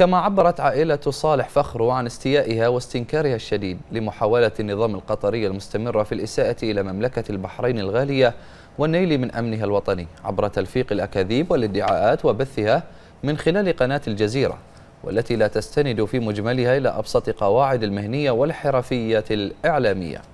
كما عبرت عائلة صالح فخرو عن استيائها واستنكارها الشديد لمحاولة النظام القطري المستمرة في الإساءة إلى مملكة البحرين الغالية والنيل من أمنها الوطني عبر تلفيق الأكاذيب والادعاءات وبثها من خلال قناة الجزيرة والتي لا تستند في مجملها إلى أبسط قواعد المهنية والحرفية الإعلامية